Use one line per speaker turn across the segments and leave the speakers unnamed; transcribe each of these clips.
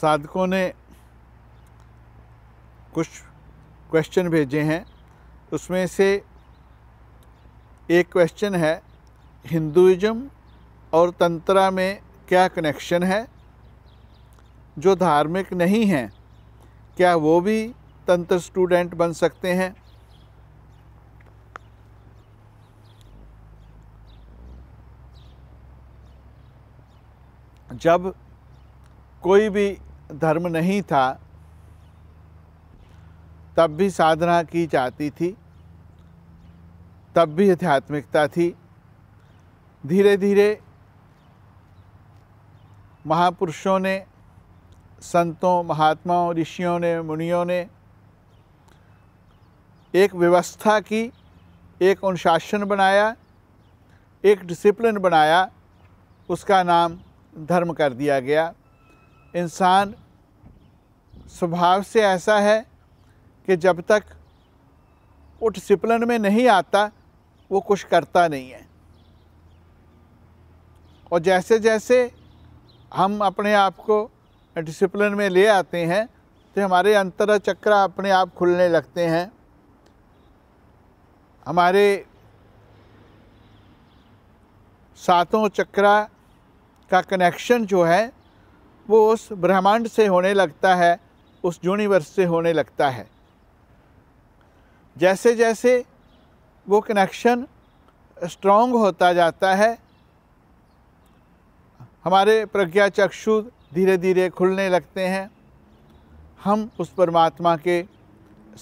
साधकों ने कुछ क्वेश्चन भेजे हैं उसमें से एक क्वेश्चन है हिंदुइज्म और तंत्रा में क्या कनेक्शन है जो धार्मिक नहीं हैं क्या वो भी तंत्र स्टूडेंट बन सकते हैं जब कोई भी धर्म नहीं था तब भी साधना की जाती थी तब भी आध्यात्मिकता थी धीरे धीरे महापुरुषों ने संतों महात्माओं ऋषियों ने मुनियों ने एक व्यवस्था की एक अनुशासन बनाया एक डिसिप्लिन बनाया उसका नाम धर्म कर दिया गया इंसान स्वभाव से ऐसा है कि जब तक वो डिसिप्लिन में नहीं आता वो कुछ करता नहीं है और जैसे जैसे हम अपने आप को डिसिप्लिन में ले आते हैं तो हमारे अंतर चक्र अपने आप खुलने लगते हैं हमारे सातों चक्र का कनेक्शन जो है वो उस ब्रह्मांड से होने लगता है उस यूनिवर्स से होने लगता है जैसे जैसे वो कनेक्शन स्ट्रॉन्ग होता जाता है हमारे प्रज्ञा चक्षु धीरे धीरे खुलने लगते हैं हम उस परमात्मा के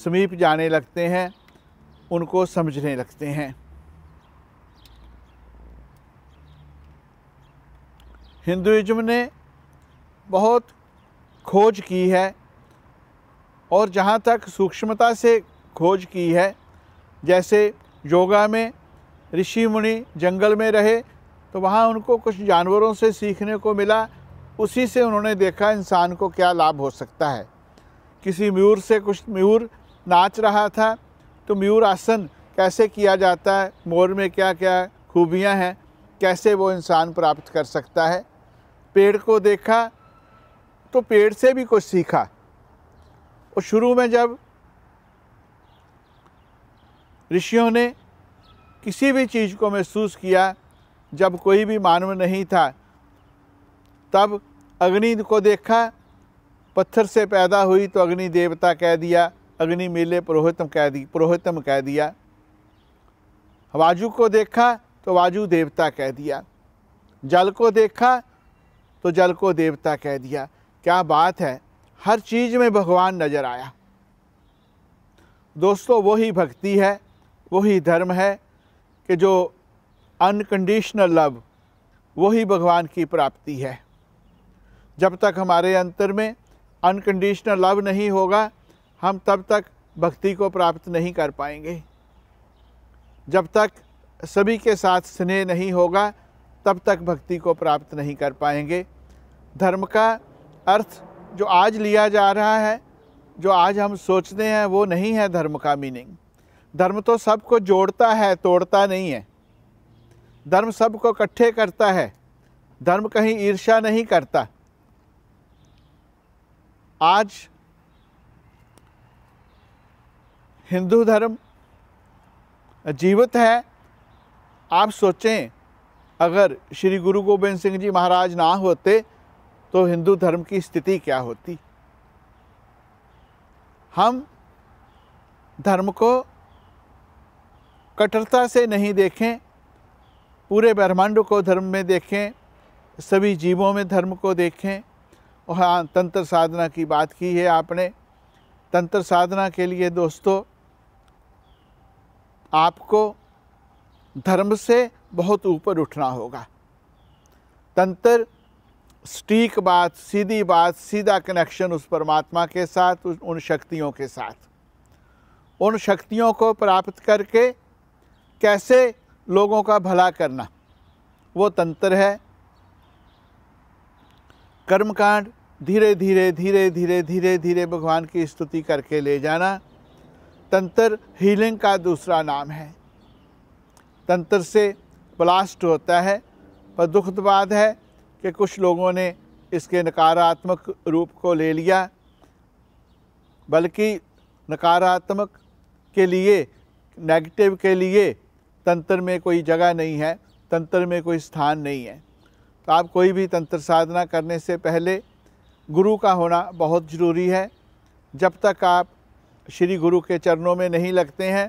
समीप जाने लगते हैं उनको समझने लगते हैं हिंदुइज्म ने बहुत खोज की है और जहाँ तक सूक्ष्मता से खोज की है जैसे योगा में ऋषि मुनि जंगल में रहे तो वहाँ उनको कुछ जानवरों से सीखने को मिला उसी से उन्होंने देखा इंसान को क्या लाभ हो सकता है किसी म्यूर से कुछ म्यूर नाच रहा था तो म्यूर आसन कैसे किया जाता है मोर में क्या क्या खूबियाँ हैं कैसे वो इंसान प्राप्त कर सकता है पेड़ को देखा तो पेड़ से भी कुछ सीखा और शुरू में जब ऋषियों ने किसी भी चीज़ को महसूस किया जब कोई भी मानव नहीं था तब अग्नि को देखा पत्थर से पैदा हुई तो अग्नि देवता कह दिया अग्नि मेले पुरोहितम कह दी पुरोहितम कह दिया वाजू को देखा तो वाजू देवता कह दिया जल को देखा तो जल को देवता कह दिया क्या बात है हर चीज़ में भगवान नज़र आया दोस्तों वही भक्ति है वही धर्म है कि जो अनकंडीशनल लव वही भगवान की प्राप्ति है जब तक हमारे अंतर में अनकंडीशनल लव नहीं होगा हम तब तक भक्ति को प्राप्त नहीं कर पाएंगे जब तक सभी के साथ स्नेह नहीं होगा तब तक भक्ति को प्राप्त नहीं कर पाएंगे धर्म का अर्थ जो आज लिया जा रहा है जो आज हम सोचते हैं वो नहीं है धर्म का मीनिंग धर्म तो सबको जोड़ता है तोड़ता नहीं है धर्म सबको इकट्ठे करता है धर्म कहीं ईर्ष्या नहीं करता आज हिंदू धर्म जीवित है आप सोचें अगर श्री गुरु गोबिंद सिंह जी महाराज ना होते तो हिंदू धर्म की स्थिति क्या होती हम धर्म को कट्टरता से नहीं देखें पूरे ब्रह्मांड को धर्म में देखें सभी जीवों में धर्म को देखें और हाँ तंत्र साधना की बात की है आपने तंत्र साधना के लिए दोस्तों आपको धर्म से बहुत ऊपर उठना होगा तंत्र स्टीक बात सीधी बात सीधा कनेक्शन उस परमात्मा के साथ उन शक्तियों के साथ उन शक्तियों को प्राप्त करके कैसे लोगों का भला करना वो तंत्र है कर्मकांड धीरे धीरे धीरे धीरे धीरे धीरे भगवान की स्तुति करके ले जाना तंत्र हीलिंग का दूसरा नाम है तंत्र से ब्लास्ट होता है पर दुखद बाद है कि कुछ लोगों ने इसके नकारात्मक रूप को ले लिया बल्कि नकारात्मक के लिए नेगेटिव के लिए तंत्र में कोई जगह नहीं है तंत्र में कोई स्थान नहीं है तो आप कोई भी तंत्र साधना करने से पहले गुरु का होना बहुत ज़रूरी है जब तक आप श्री गुरु के चरणों में नहीं लगते हैं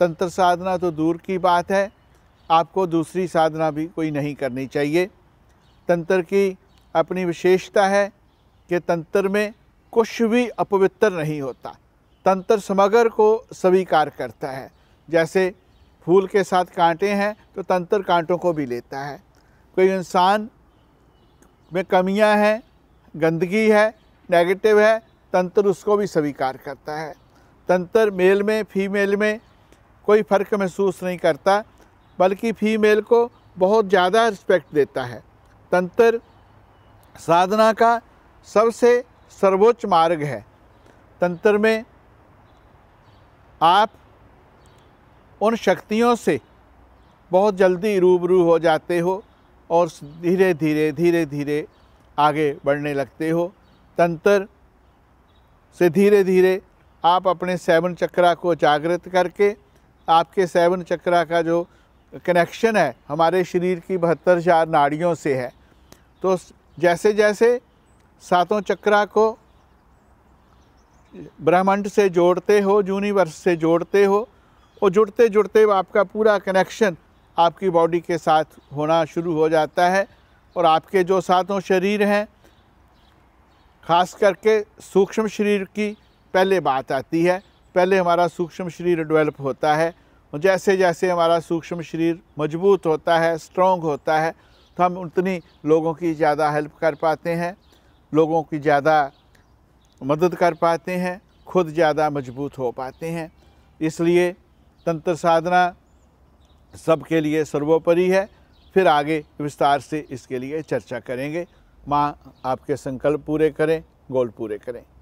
तंत्र साधना तो दूर की बात है आपको दूसरी साधना भी कोई नहीं करनी चाहिए तंत्र की अपनी विशेषता है कि तंत्र में कुछ भी अपवित्र नहीं होता तंत्र समग्र को स्वीकार करता है जैसे फूल के साथ कांटे हैं तो तंत्र कांटों को भी लेता है कोई इंसान में कमियां हैं गंदगी है नेगेटिव है तंत्र उसको भी स्वीकार करता है तंत्र मेल में फीमेल में कोई फ़र्क महसूस नहीं करता बल्कि फ़ीमेल को बहुत ज़्यादा रिस्पेक्ट देता है तंत्र साधना का सबसे सर्वोच्च मार्ग है तंत्र में आप उन शक्तियों से बहुत जल्दी रूबरू हो जाते हो और धीरे धीरे धीरे धीरे आगे बढ़ने लगते हो तंत्र से धीरे धीरे आप अपने सेवन चक्रा को जागृत करके आपके सेवन चक्रा का जो कनेक्शन है हमारे शरीर की बहत्तर हज़ार नाड़ियों से है तो जैसे जैसे सातों चक्रा को ब्रह्मांड से जोड़ते हो यूनिवर्स से जोड़ते हो और जुड़ते जुड़ते आपका पूरा कनेक्शन आपकी बॉडी के साथ होना शुरू हो जाता है और आपके जो सातों शरीर हैं खास करके सूक्ष्म शरीर की पहले बात आती है पहले हमारा सूक्ष्म शरीर डेवलप होता है जैसे जैसे हमारा सूक्ष्म शरीर मजबूत होता है स्ट्रॉन्ग होता है तो हम उतनी लोगों की ज़्यादा हेल्प कर पाते हैं लोगों की ज़्यादा मदद कर पाते हैं खुद ज़्यादा मजबूत हो पाते हैं इसलिए तंत्र साधना सबके लिए सर्वोपरि है फिर आगे विस्तार से इसके लिए चर्चा करेंगे माँ आपके संकल्प पूरे करें गोल पूरे करें